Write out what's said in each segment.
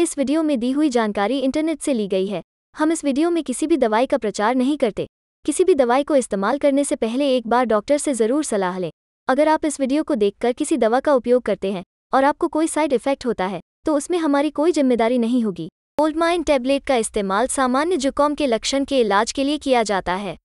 इस वीडियो में दी हुई जानकारी इंटरनेट से ली गई है हम इस वीडियो में किसी भी दवाई का प्रचार नहीं करते किसी भी दवाई को इस्तेमाल करने से पहले एक बार डॉक्टर से ज़रूर सलाह लें अगर आप इस वीडियो को देखकर किसी दवा का उपयोग करते हैं और आपको कोई साइड इफेक्ट होता है तो उसमें हमारी कोई जिम्मेदारी नहीं होगी ओल्डमाइन टैबलेट का इस्तेमाल सामान्य जुकाम के लक्षण के इलाज के लिए किया जाता है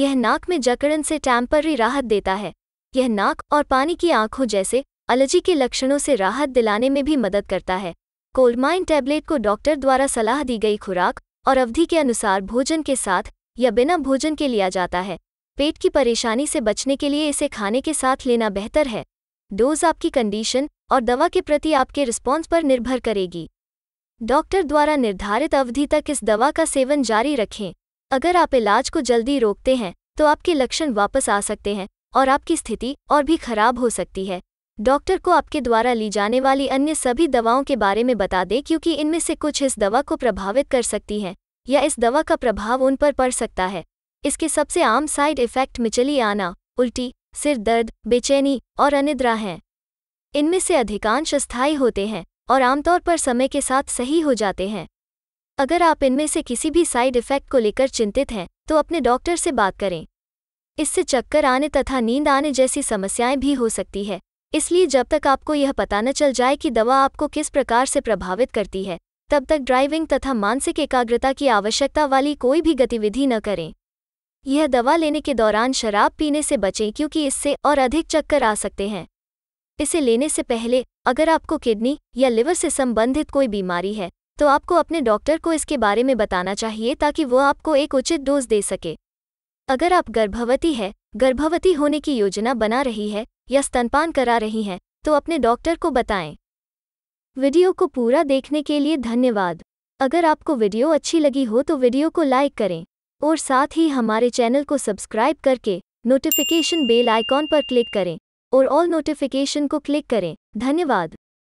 यह नाक में जकड़न से टैम्पररी राहत देता है यह नाक और पानी की आंखों जैसे एलर्जी के लक्षणों से राहत दिलाने में भी मदद करता है कोलमाइन टैबलेट को डॉक्टर द्वारा सलाह दी गई खुराक और अवधि के अनुसार भोजन के साथ या बिना भोजन के लिया जाता है पेट की परेशानी से बचने के लिए इसे खाने के साथ लेना बेहतर है डोज आपकी कंडीशन और दवा के प्रति आपके रिस्पॉन्स पर निर्भर करेगी डॉक्टर द्वारा निर्धारित अवधि तक इस दवा का सेवन जारी रखें अगर आप इलाज को जल्दी रोकते हैं तो आपके लक्षण वापस आ सकते हैं और आपकी स्थिति और भी खराब हो सकती है डॉक्टर को आपके द्वारा ली जाने वाली अन्य सभी दवाओं के बारे में बता दें क्योंकि इनमें से कुछ इस दवा को प्रभावित कर सकती हैं या इस दवा का प्रभाव उन पर पड़ सकता है इसके सबसे आम साइड इफेक्ट मिचली आना उल्टी सिर दर्द बेचैनी और अनिद्रा हैं इनमें से अधिकांश स्थायी होते हैं और आमतौर पर समय के साथ सही हो जाते हैं अगर आप इनमें से किसी भी साइड इफेक्ट को लेकर चिंतित हैं तो अपने डॉक्टर से बात करें इससे चक्कर आने तथा नींद आने जैसी समस्याएं भी हो सकती है इसलिए जब तक आपको यह पता न चल जाए कि दवा आपको किस प्रकार से प्रभावित करती है तब तक ड्राइविंग तथा मानसिक एकाग्रता की आवश्यकता वाली कोई भी गतिविधि न करें यह दवा लेने के दौरान शराब पीने से बचें क्योंकि इससे और अधिक चक्कर आ सकते हैं इसे लेने से पहले अगर आपको किडनी या लिवर से संबंधित कोई बीमारी है तो आपको अपने डॉक्टर को इसके बारे में बताना चाहिए ताकि वो आपको एक उचित डोज दे सके अगर आप गर्भवती है गर्भवती होने की योजना बना रही है या स्तनपान करा रही हैं तो अपने डॉक्टर को बताएं वीडियो को पूरा देखने के लिए धन्यवाद अगर आपको वीडियो अच्छी लगी हो तो वीडियो को लाइक करें और साथ ही हमारे चैनल को सब्सक्राइब करके नोटिफिकेशन बेल आइकॉन पर क्लिक करें और ऑल नोटिफिकेशन को क्लिक करें धन्यवाद